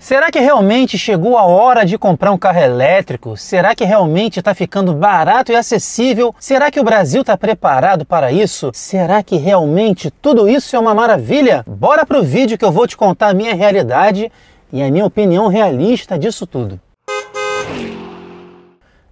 Será que realmente chegou a hora de comprar um carro elétrico? Será que realmente está ficando barato e acessível? Será que o Brasil está preparado para isso? Será que realmente tudo isso é uma maravilha? Bora pro vídeo que eu vou te contar a minha realidade e a minha opinião realista disso tudo.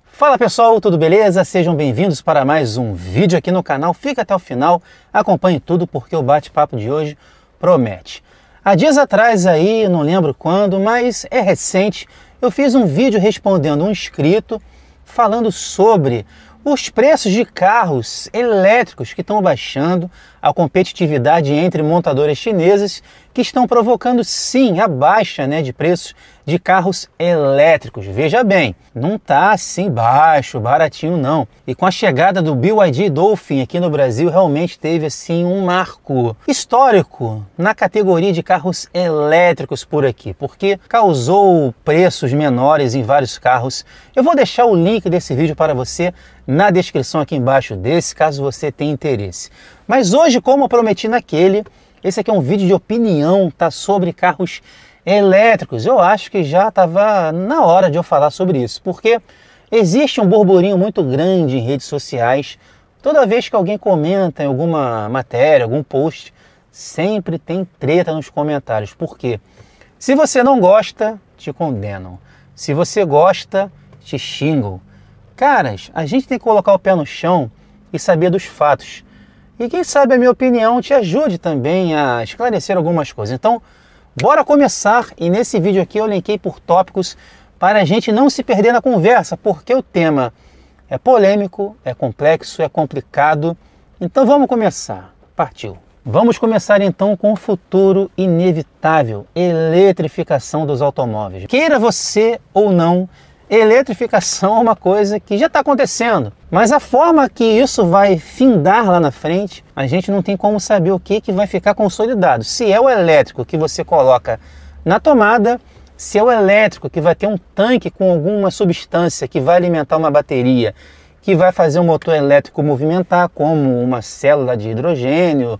Fala pessoal, tudo beleza? Sejam bem-vindos para mais um vídeo aqui no canal. Fica até o final, acompanhe tudo porque o bate-papo de hoje promete. Há dias atrás aí, não lembro quando, mas é recente, eu fiz um vídeo respondendo um inscrito falando sobre os preços de carros elétricos que estão baixando, a competitividade entre montadoras chinesas que estão provocando sim a baixa né, de preços de carros elétricos. Veja bem, não está assim baixo, baratinho não. E com a chegada do BYD Dolphin aqui no Brasil, realmente teve assim um marco histórico na categoria de carros elétricos por aqui, porque causou preços menores em vários carros. Eu vou deixar o link desse vídeo para você na descrição aqui embaixo desse, caso você tenha interesse. Mas hoje, como prometi naquele, esse aqui é um vídeo de opinião, tá sobre carros elétricos elétricos. Eu acho que já estava na hora de eu falar sobre isso, porque existe um burburinho muito grande em redes sociais. Toda vez que alguém comenta em alguma matéria, algum post, sempre tem treta nos comentários. Por quê? Se você não gosta, te condenam. Se você gosta, te xingam. Caras, a gente tem que colocar o pé no chão e saber dos fatos. E quem sabe a minha opinião te ajude também a esclarecer algumas coisas. Então, Bora começar e nesse vídeo aqui eu linkei por tópicos para a gente não se perder na conversa, porque o tema é polêmico, é complexo, é complicado. Então vamos começar. Partiu. Vamos começar então com o futuro inevitável, eletrificação dos automóveis. Queira você ou não, eletrificação é uma coisa que já está acontecendo. Mas a forma que isso vai findar lá na frente, a gente não tem como saber o que, que vai ficar consolidado. Se é o elétrico que você coloca na tomada, se é o elétrico que vai ter um tanque com alguma substância que vai alimentar uma bateria, que vai fazer um motor elétrico movimentar, como uma célula de hidrogênio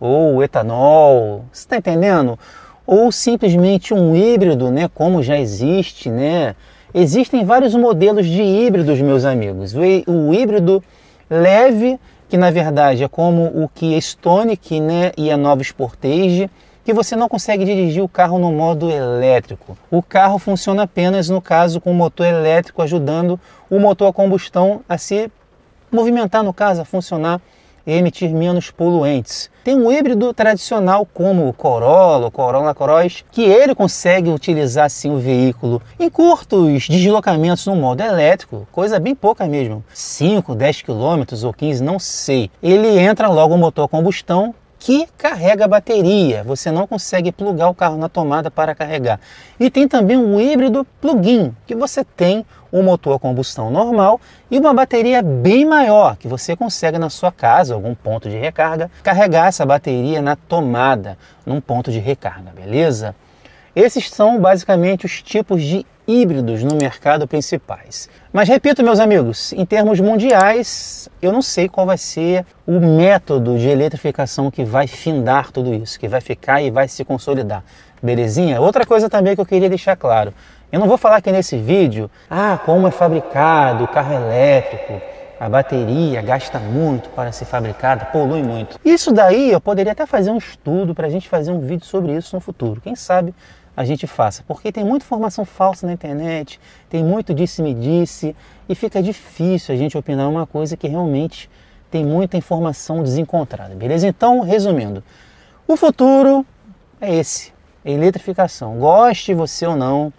ou etanol. Você está entendendo? Ou simplesmente um híbrido, né? Como já existe, né? Existem vários modelos de híbridos, meus amigos. O híbrido leve, que na verdade é como o Kia Stonic né, e a nova Sportage, que você não consegue dirigir o carro no modo elétrico. O carro funciona apenas no caso com o motor elétrico ajudando o motor a combustão a se movimentar no caso, a funcionar e emitir menos poluentes. Tem um híbrido tradicional como o Corolla, o Corolla Cross, que ele consegue utilizar sim o veículo em curtos deslocamentos no modo elétrico, coisa bem pouca mesmo, 5, 10 km ou 15, não sei. Ele entra logo o motor combustão que carrega a bateria. Você não consegue plugar o carro na tomada para carregar. E tem também um híbrido plug-in, que você tem um motor a combustão normal e uma bateria bem maior, que você consegue na sua casa, algum ponto de recarga, carregar essa bateria na tomada, num ponto de recarga, beleza? Esses são basicamente os tipos de híbridos no mercado principais. Mas repito, meus amigos, em termos mundiais, eu não sei qual vai ser o método de eletrificação que vai findar tudo isso, que vai ficar e vai se consolidar. Belezinha? Outra coisa também que eu queria deixar claro. Eu não vou falar aqui nesse vídeo, ah, como é fabricado o carro elétrico, a bateria gasta muito para ser fabricada, polui muito. Isso daí eu poderia até fazer um estudo para a gente fazer um vídeo sobre isso no futuro. Quem sabe a gente faça, porque tem muita informação falsa na internet, tem muito disse-me-disse -disse, e fica difícil a gente opinar uma coisa que realmente tem muita informação desencontrada, beleza? Então, resumindo, o futuro é esse, é eletrificação. Goste você ou não,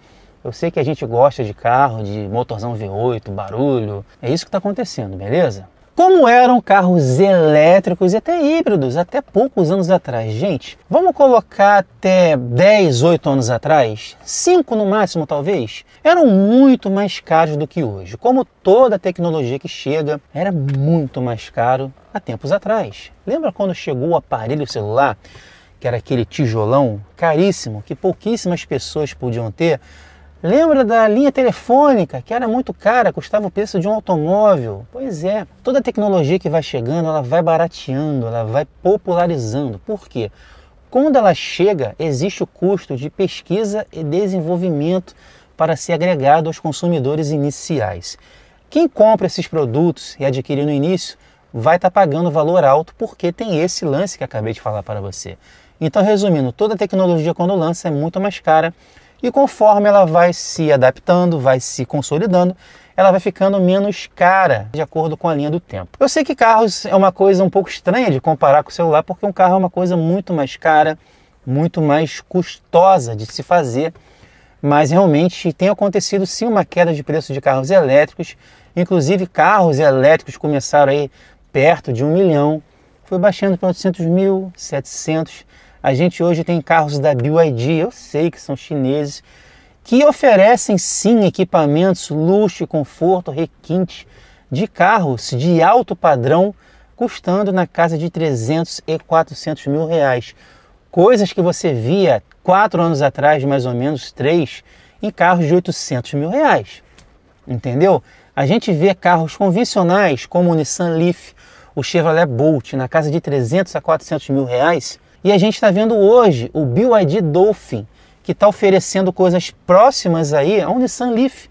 eu sei que a gente gosta de carro, de motorzão V8, barulho, é isso que está acontecendo, beleza? como eram carros elétricos e até híbridos até poucos anos atrás. Gente, vamos colocar até 10, 8 anos atrás, 5 no máximo talvez, eram muito mais caros do que hoje. Como toda tecnologia que chega, era muito mais caro há tempos atrás. Lembra quando chegou o aparelho celular? que era aquele tijolão caríssimo que pouquíssimas pessoas podiam ter, Lembra da linha telefônica, que era muito cara, custava o preço de um automóvel? Pois é, toda a tecnologia que vai chegando, ela vai barateando, ela vai popularizando. Por quê? Quando ela chega, existe o custo de pesquisa e desenvolvimento para ser agregado aos consumidores iniciais. Quem compra esses produtos e adquire no início vai estar tá pagando valor alto porque tem esse lance que acabei de falar para você. Então, resumindo, toda tecnologia quando lança é muito mais cara e conforme ela vai se adaptando, vai se consolidando, ela vai ficando menos cara de acordo com a linha do tempo. Eu sei que carros é uma coisa um pouco estranha de comparar com o celular, porque um carro é uma coisa muito mais cara, muito mais custosa de se fazer, mas realmente tem acontecido sim uma queda de preço de carros elétricos, inclusive carros elétricos começaram aí perto de um milhão, foi baixando para 800 mil, 700 a gente hoje tem carros da BYD, eu sei que são chineses, que oferecem sim equipamentos, luxo, conforto, requinte de carros de alto padrão, custando na casa de 300 e 400 mil reais. Coisas que você via quatro anos atrás, mais ou menos três, em carros de 800 mil reais. Entendeu? A gente vê carros convencionais como o Nissan Leaf, o Chevrolet Bolt na casa de 300 a 400 mil reais e a gente está vendo hoje o BYD Dolphin, que está oferecendo coisas próximas aí a um Nissan Leaf,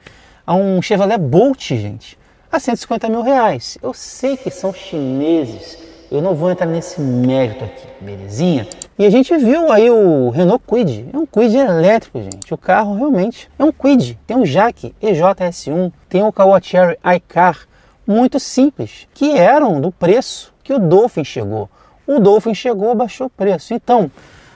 a um Chevrolet Bolt, gente, a 150 mil reais. Eu sei que são chineses, eu não vou entrar nesse mérito aqui, belezinha? E a gente viu aí o Renault Quid, é um Quid elétrico, gente. O carro realmente é um Quid. Tem um Jaque EJS1, tem o Kawacheri iCar, muito simples, que eram do preço que o Dolphin chegou o Dolphin chegou, baixou o preço. Então,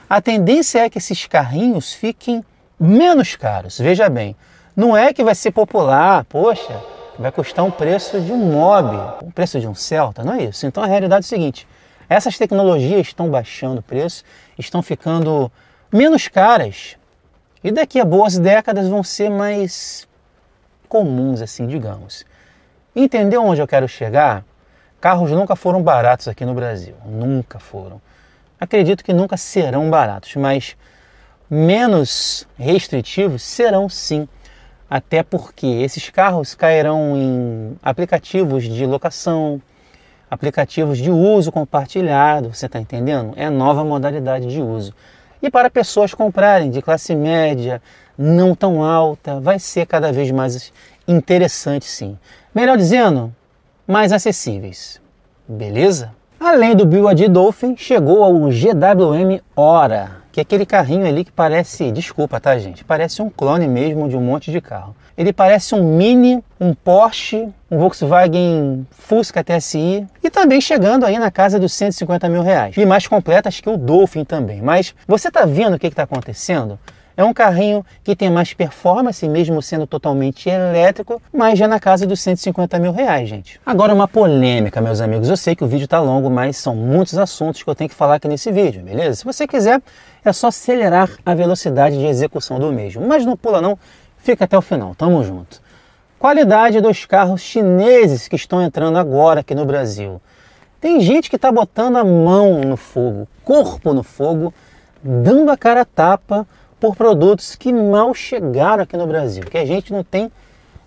a tendência é que esses carrinhos fiquem menos caros. Veja bem, não é que vai ser popular, poxa, vai custar um preço de um mob, um preço de um Celta, não é isso. Então a realidade é o seguinte: essas tecnologias estão baixando o preço, estão ficando menos caras e daqui a boas décadas vão ser mais comuns, assim, digamos. Entendeu onde eu quero chegar? Carros nunca foram baratos aqui no Brasil, nunca foram. Acredito que nunca serão baratos, mas menos restritivos serão sim. Até porque esses carros cairão em aplicativos de locação, aplicativos de uso compartilhado, você está entendendo? É nova modalidade de uso. E para pessoas comprarem de classe média, não tão alta, vai ser cada vez mais interessante sim. Melhor dizendo, mais acessíveis. Beleza? Além do BYD Dolphin, chegou ao GWM Hora, que é aquele carrinho ali que parece, desculpa, tá, gente? Parece um clone mesmo de um monte de carro. Ele parece um Mini, um Porsche, um Volkswagen Fusca TSI e também chegando aí na casa dos 150 mil reais. E mais completas que o Dolphin também. Mas você tá vendo o que está acontecendo? É um carrinho que tem mais performance, mesmo sendo totalmente elétrico, mas já na casa dos 150 mil reais, gente. Agora uma polêmica, meus amigos. Eu sei que o vídeo está longo, mas são muitos assuntos que eu tenho que falar aqui nesse vídeo, beleza? Se você quiser, é só acelerar a velocidade de execução do mesmo. Mas não pula não, fica até o final. Tamo junto. Qualidade dos carros chineses que estão entrando agora aqui no Brasil. Tem gente que está botando a mão no fogo, corpo no fogo, dando a cara a tapa por produtos que mal chegaram aqui no Brasil, que a gente não tem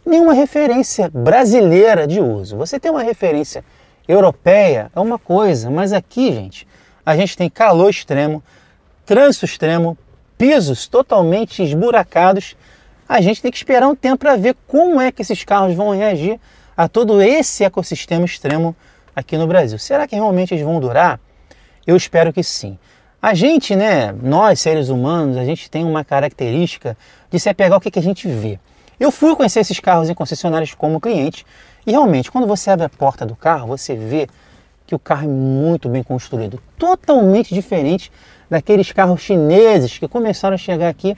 nenhuma referência brasileira de uso. Você tem uma referência europeia é uma coisa, mas aqui, gente, a gente tem calor extremo, trânsito extremo, pisos totalmente esburacados. A gente tem que esperar um tempo para ver como é que esses carros vão reagir a todo esse ecossistema extremo aqui no Brasil. Será que realmente eles vão durar? Eu espero que sim. A gente, né, nós seres humanos, a gente tem uma característica de se apegar ao que, que a gente vê. Eu fui conhecer esses carros em concessionárias como cliente e realmente, quando você abre a porta do carro, você vê que o carro é muito bem construído, totalmente diferente daqueles carros chineses que começaram a chegar aqui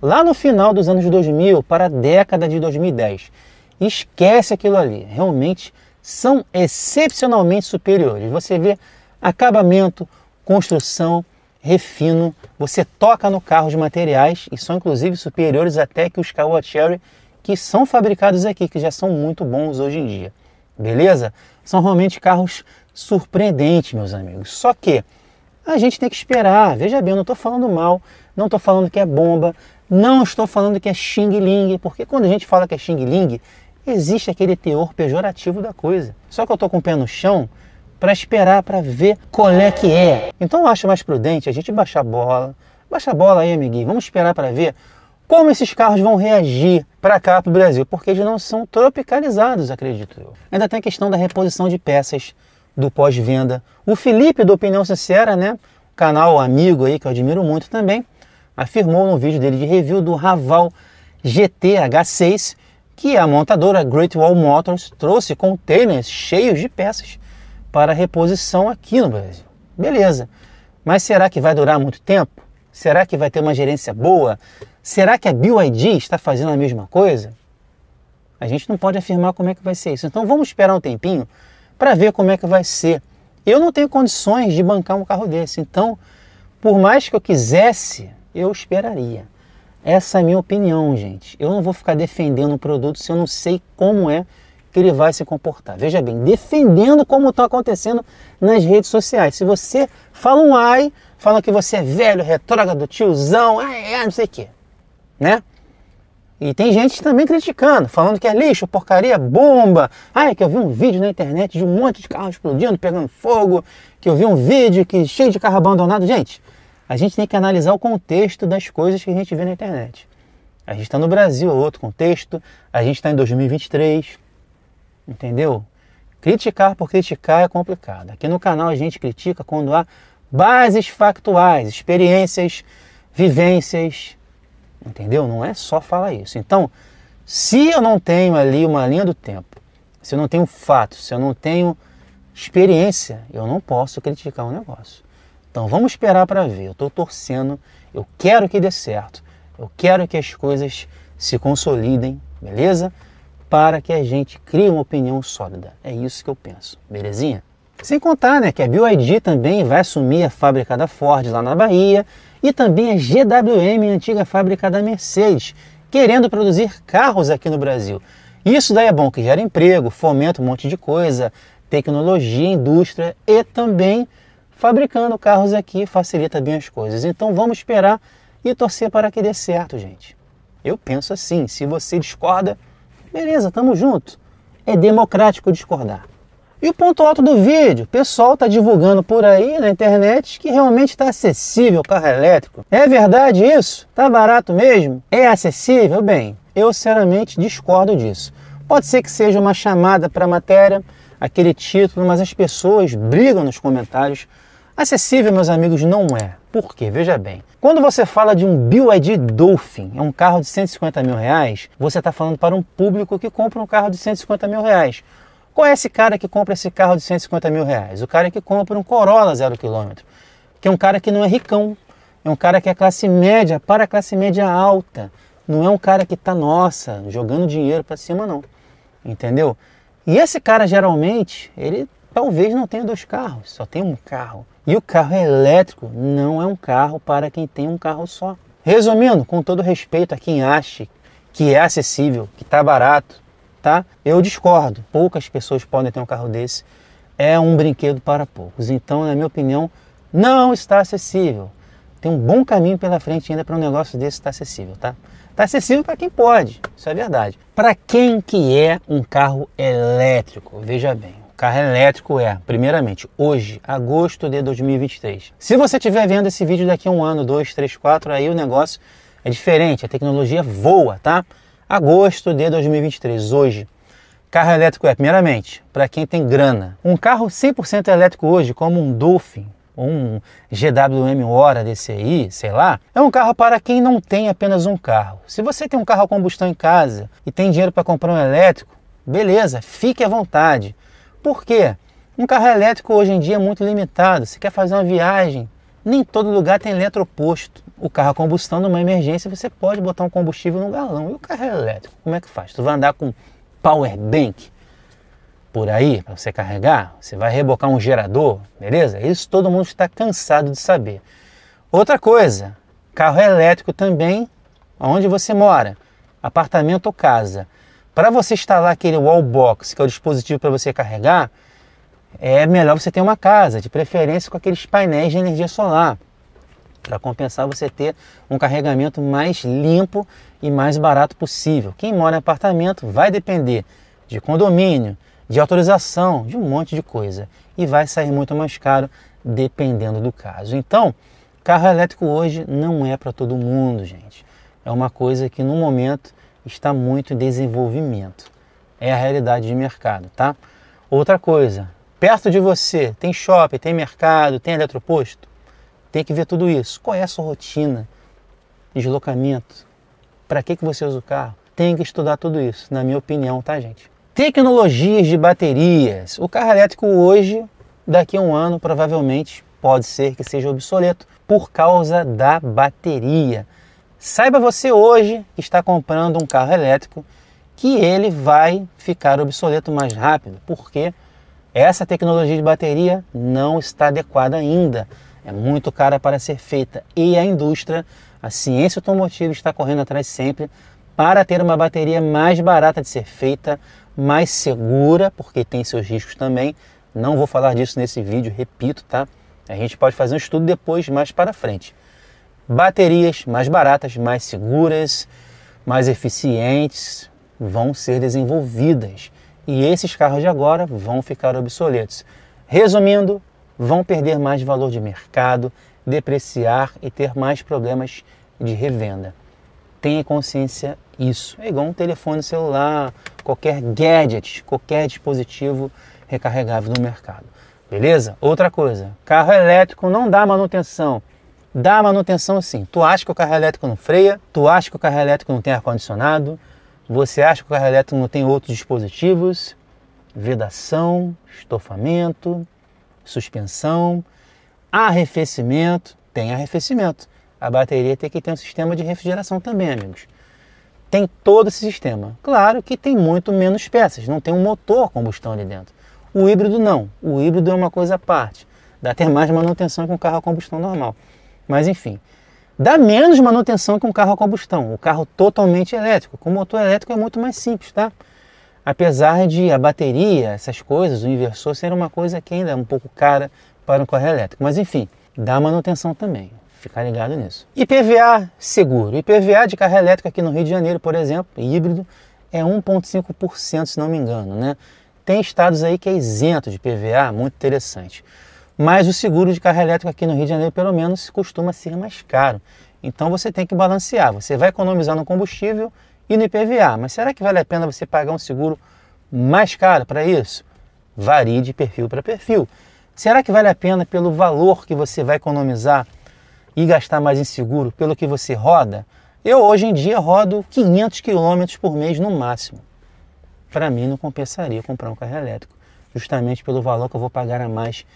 lá no final dos anos 2000 para a década de 2010. Esquece aquilo ali, realmente são excepcionalmente superiores. Você vê acabamento, construção, refino, você toca no carro de materiais e são inclusive superiores até que os Caoa Cherry que são fabricados aqui, que já são muito bons hoje em dia. Beleza? São realmente carros surpreendentes, meus amigos. Só que a gente tem que esperar. Veja bem, eu não estou falando mal, não estou falando que é bomba, não estou falando que é Xing Ling, porque quando a gente fala que é Xing Ling, existe aquele teor pejorativo da coisa. Só que eu estou com o pé no chão para esperar para ver qual é que é. Então eu acho mais prudente a gente baixar a bola. Baixa a bola aí, amiguinho. Vamos esperar para ver como esses carros vão reagir para cá, para o Brasil, porque eles não são tropicalizados, acredito eu. Ainda tem a questão da reposição de peças do pós-venda. O Felipe, do Opinião Sincera, né? canal amigo aí que eu admiro muito também, afirmou no vídeo dele de review do Raval GTH6 que a montadora Great Wall Motors trouxe containers cheios de peças para reposição aqui no Brasil. Beleza. Mas será que vai durar muito tempo? Será que vai ter uma gerência boa? Será que a BioID está fazendo a mesma coisa? A gente não pode afirmar como é que vai ser isso. Então vamos esperar um tempinho para ver como é que vai ser. Eu não tenho condições de bancar um carro desse. Então, por mais que eu quisesse, eu esperaria. Essa é a minha opinião, gente. Eu não vou ficar defendendo um produto se eu não sei como é que ele vai se comportar. Veja bem, defendendo como está acontecendo nas redes sociais. Se você fala um ai, fala que você é velho, retrógrado, tiozão, ai, não sei o quê. Né? E tem gente também criticando, falando que é lixo, porcaria, bomba. Ai, que eu vi um vídeo na internet de um monte de carro explodindo, pegando fogo, que eu vi um vídeo que cheio de carro abandonado. Gente, a gente tem que analisar o contexto das coisas que a gente vê na internet. A gente está no Brasil, é outro contexto. A gente está em 2023 entendeu? Criticar por criticar é complicado. Aqui no canal a gente critica quando há bases factuais, experiências, vivências, entendeu? Não é só falar isso. Então, se eu não tenho ali uma linha do tempo, se eu não tenho fato, se eu não tenho experiência, eu não posso criticar um negócio. Então vamos esperar para ver. Eu estou torcendo, eu quero que dê certo, eu quero que as coisas se consolidem, beleza? para que a gente crie uma opinião sólida. É isso que eu penso, belezinha? Sem contar né, que a BYD também vai assumir a fábrica da Ford lá na Bahia e também a GWM, a antiga fábrica da Mercedes, querendo produzir carros aqui no Brasil. Isso daí é bom, que gera emprego, fomenta um monte de coisa, tecnologia, indústria e também fabricando carros aqui facilita bem as coisas. Então vamos esperar e torcer para que dê certo, gente. Eu penso assim. Se você discorda, Beleza, tamo junto. É democrático discordar. E o ponto alto do vídeo, o pessoal tá divulgando por aí na internet que realmente está acessível o carro elétrico. É verdade isso? Tá barato mesmo? É acessível? Bem, eu sinceramente discordo disso. Pode ser que seja uma chamada para matéria, aquele título, mas as pessoas brigam nos comentários Acessível, meus amigos, não é. Por quê? Veja bem. Quando você fala de um BYD Dolphin, é um carro de 150 mil reais, você está falando para um público que compra um carro de 150 mil reais. Qual é esse cara que compra esse carro de 150 mil reais? O cara que compra um Corolla zero quilômetro, que é um cara que não é ricão, é um cara que é classe média para classe média alta, não é um cara que está nossa jogando dinheiro para cima não, entendeu? E esse cara geralmente ele talvez não tenha dois carros, só tem um carro. E o carro elétrico não é um carro para quem tem um carro só. Resumindo, com todo respeito a quem acha que é acessível, que está barato, tá? Eu discordo. Poucas pessoas podem ter um carro desse. É um brinquedo para poucos. Então, na minha opinião, não está acessível. Tem um bom caminho pela frente ainda para um negócio desse estar acessível, tá? Está acessível para quem pode, isso é verdade. Para quem que é um carro elétrico, veja bem. Carro elétrico é, primeiramente, hoje, agosto de 2023. Se você estiver vendo esse vídeo daqui a um ano, dois, três, quatro, aí o negócio é diferente, a tecnologia voa, tá? Agosto de 2023, hoje. Carro elétrico é, primeiramente, para quem tem grana. Um carro 100% elétrico hoje, como um Dolphin, um GWM Hora DCI, sei lá, é um carro para quem não tem apenas um carro. Se você tem um carro a combustão em casa e tem dinheiro para comprar um elétrico, beleza, fique à vontade. Por quê? Um carro elétrico hoje em dia é muito limitado. Se quer fazer uma viagem, nem todo lugar tem eletroposto. O carro a combustão, numa emergência, você pode botar um combustível no galão. E o carro elétrico, como é que faz? Tu vai andar com power bank por aí para você carregar? Você vai rebocar um gerador? Beleza? Isso todo mundo está cansado de saber. Outra coisa, carro elétrico também, onde você mora, apartamento ou casa. Para você instalar aquele wallbox, que é o dispositivo para você carregar, é melhor você ter uma casa, de preferência com aqueles painéis de energia solar, para compensar você ter um carregamento mais limpo e mais barato possível. Quem mora em apartamento vai depender de condomínio, de autorização, de um monte de coisa e vai sair muito mais caro dependendo do caso. Então, carro elétrico hoje não é para todo mundo, gente. É uma coisa que no momento está muito em desenvolvimento. É a realidade de mercado, tá? Outra coisa, perto de você tem shopping, tem mercado, tem eletroposto? Tem que ver tudo isso. Qual é a sua rotina? Deslocamento? Para que, que você usa o carro? Tem que estudar tudo isso, na minha opinião, tá, gente? Tecnologias de baterias. O carro elétrico hoje, daqui a um ano, provavelmente pode ser que seja obsoleto por causa da bateria. Saiba você hoje que está comprando um carro elétrico que ele vai ficar obsoleto mais rápido, porque essa tecnologia de bateria não está adequada ainda. É muito cara para ser feita e a indústria, a ciência automotiva está correndo atrás sempre para ter uma bateria mais barata de ser feita, mais segura, porque tem seus riscos também. Não vou falar disso nesse vídeo, repito, tá? A gente pode fazer um estudo depois, mais para frente baterias mais baratas, mais seguras, mais eficientes vão ser desenvolvidas e esses carros de agora vão ficar obsoletos. Resumindo, vão perder mais valor de mercado, depreciar e ter mais problemas de revenda. Tenha consciência isso. É igual um telefone celular, qualquer gadget, qualquer dispositivo recarregável no mercado. Beleza? Outra coisa, carro elétrico não dá manutenção dá manutenção sim. Tu acha que o carro elétrico não freia? Tu acha que o carro elétrico não tem ar-condicionado? Você acha que o carro elétrico não tem outros dispositivos? Vedação, estofamento, suspensão, arrefecimento. Tem arrefecimento. A bateria tem que ter um sistema de refrigeração também, amigos. Tem todo esse sistema. Claro que tem muito menos peças, não tem um motor combustão ali dentro. O híbrido não. O híbrido é uma coisa à parte. Dá até mais manutenção que um carro a combustão normal. Mas enfim, dá menos manutenção que um carro a combustão, o carro totalmente elétrico. Com motor elétrico é muito mais simples, tá? Apesar de a bateria, essas coisas, o inversor ser uma coisa que ainda é um pouco cara para um carro elétrico. Mas enfim, dá manutenção também. Ficar ligado nisso. IPVA seguro. IPVA de carro elétrico aqui no Rio de Janeiro, por exemplo, híbrido, é 1,5%, se não me engano, né? Tem estados aí que é isento de PVA, muito interessante mas o seguro de carro elétrico aqui no Rio de Janeiro, pelo menos, costuma ser mais caro. Então você tem que balancear. Você vai economizar no combustível e no IPVA, mas será que vale a pena você pagar um seguro mais caro para isso? Varie de perfil para perfil. Será que vale a pena pelo valor que você vai economizar e gastar mais em seguro pelo que você roda? Eu hoje em dia rodo 500 km por mês no máximo. Para mim não compensaria comprar um carro elétrico, justamente pelo valor que eu vou pagar a mais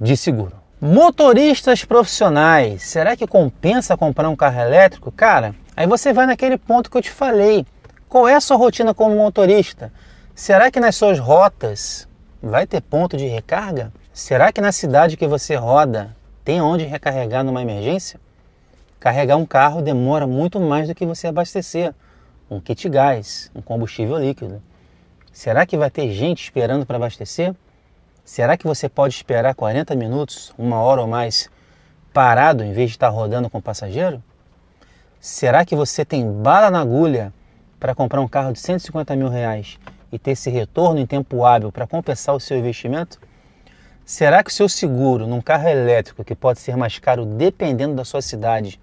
de seguro. Motoristas profissionais, será que compensa comprar um carro elétrico? Cara, aí você vai naquele ponto que eu te falei. Qual é a sua rotina como motorista? Será que nas suas rotas vai ter ponto de recarga? Será que na cidade que você roda tem onde recarregar numa emergência? Carregar um carro demora muito mais do que você abastecer um kit gás, um combustível líquido. Será que vai ter gente esperando para abastecer? Será que você pode esperar 40 minutos, uma hora ou mais, parado em vez de estar rodando com o passageiro? Será que você tem bala na agulha para comprar um carro de 150 mil reais e ter esse retorno em tempo hábil para compensar o seu investimento? Será que o seu seguro num carro elétrico, que pode ser mais caro dependendo da sua cidade,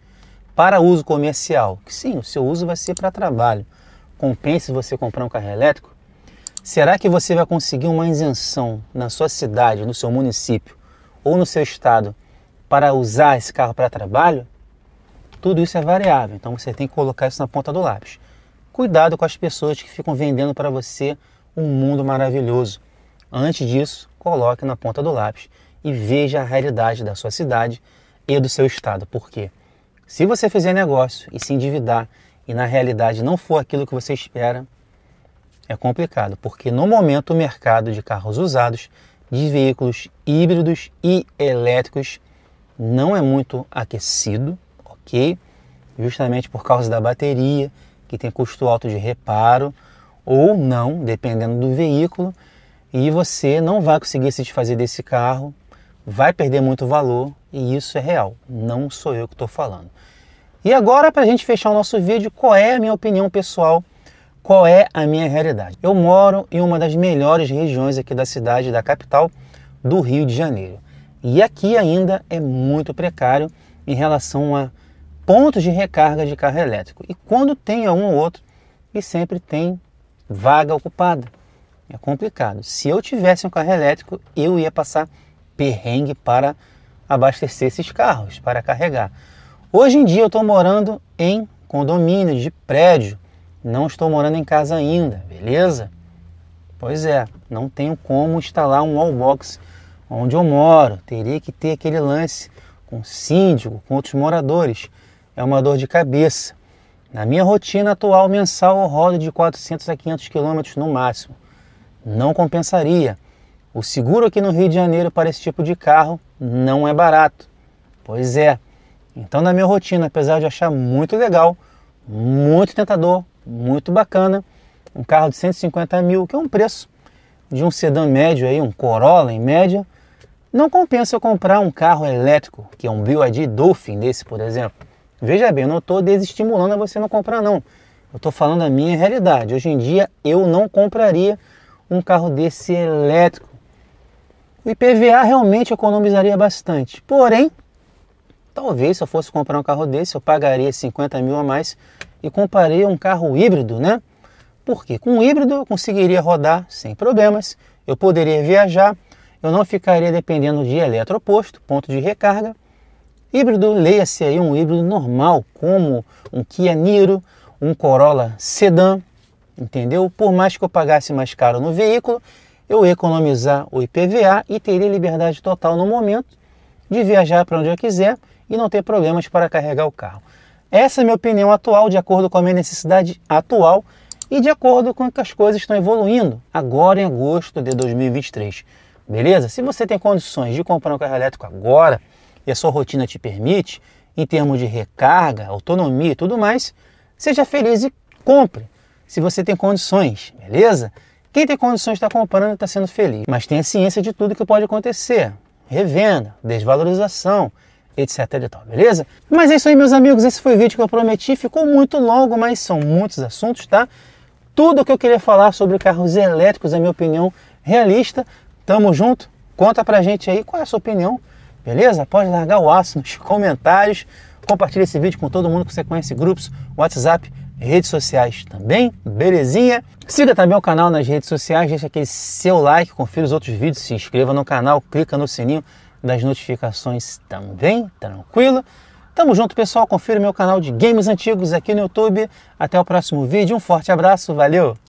para uso comercial, que sim, o seu uso vai ser para trabalho, compensa você comprar um carro elétrico? Será que você vai conseguir uma isenção na sua cidade, no seu município ou no seu estado para usar esse carro para trabalho? Tudo isso é variável, então você tem que colocar isso na ponta do lápis. Cuidado com as pessoas que ficam vendendo para você um mundo maravilhoso. Antes disso, coloque na ponta do lápis e veja a realidade da sua cidade e do seu estado. Porque se você fizer negócio e se endividar e na realidade não for aquilo que você espera, é complicado, porque no momento o mercado de carros usados, de veículos híbridos e elétricos, não é muito aquecido, ok? Justamente por causa da bateria, que tem custo alto de reparo, ou não, dependendo do veículo, e você não vai conseguir se desfazer desse carro, vai perder muito valor, e isso é real, não sou eu que estou falando. E agora, para a gente fechar o nosso vídeo, qual é a minha opinião pessoal qual é a minha realidade? Eu moro em uma das melhores regiões aqui da cidade, da capital do Rio de Janeiro. E aqui ainda é muito precário em relação a pontos de recarga de carro elétrico. E quando tem um ou outro, e sempre tem vaga ocupada. É complicado. Se eu tivesse um carro elétrico, eu ia passar perrengue para abastecer esses carros, para carregar. Hoje em dia eu estou morando em condomínio de prédio não estou morando em casa ainda, beleza? Pois é, não tenho como instalar um wallbox onde eu moro. Teria que ter aquele lance com síndico, com outros moradores. É uma dor de cabeça. Na minha rotina atual mensal, eu rodo de 400 a 500 quilômetros no máximo. Não compensaria. O seguro aqui no Rio de Janeiro para esse tipo de carro não é barato. Pois é. Então, na minha rotina, apesar de achar muito legal, muito tentador, muito bacana, um carro de 150 mil, que é um preço de um sedã médio, aí, um Corolla em média, não compensa eu comprar um carro elétrico, que é um BYD Dolphin desse, por exemplo. Veja bem, eu não estou desestimulando a você não comprar, não. Eu estou falando a minha realidade. Hoje em dia, eu não compraria um carro desse elétrico. O IPVA realmente economizaria bastante. Porém, talvez se eu fosse comprar um carro desse, eu pagaria 50 mil a mais e comparei a um carro híbrido, né? Porque com um híbrido eu conseguiria rodar sem problemas, eu poderia viajar, eu não ficaria dependendo de eletroposto, ponto de recarga. Híbrido, leia-se aí um híbrido normal, como um Kia Niro, um Corolla Sedan, entendeu? Por mais que eu pagasse mais caro no veículo, eu economizar o IPVA e teria liberdade total no momento de viajar para onde eu quiser e não ter problemas para carregar o carro. Essa é a minha opinião atual, de acordo com a minha necessidade atual e de acordo com que as coisas estão evoluindo agora em agosto de 2023. Beleza? Se você tem condições de comprar um carro elétrico agora e a sua rotina te permite, em termos de recarga, autonomia e tudo mais, seja feliz e compre. Se você tem condições, beleza? Quem tem condições está comprando e está sendo feliz. Mas tenha ciência de tudo que pode acontecer: revenda, desvalorização, etc e tal, beleza? Mas é isso aí, meus amigos, esse foi o vídeo que eu prometi, ficou muito longo, mas são muitos assuntos, tá? Tudo o que eu queria falar sobre carros elétricos, a minha opinião realista. Tamo junto, conta pra gente aí qual é a sua opinião, beleza? Pode largar o aço nos comentários, compartilha esse vídeo com todo mundo que você conhece, grupos, WhatsApp, redes sociais também, belezinha? Siga também o canal nas redes sociais, deixa aquele seu like, confira os outros vídeos, se inscreva no canal, clica no sininho, das notificações também, tranquilo? Tamo junto, pessoal. Confira meu canal de games antigos aqui no YouTube. Até o próximo vídeo. Um forte abraço. Valeu!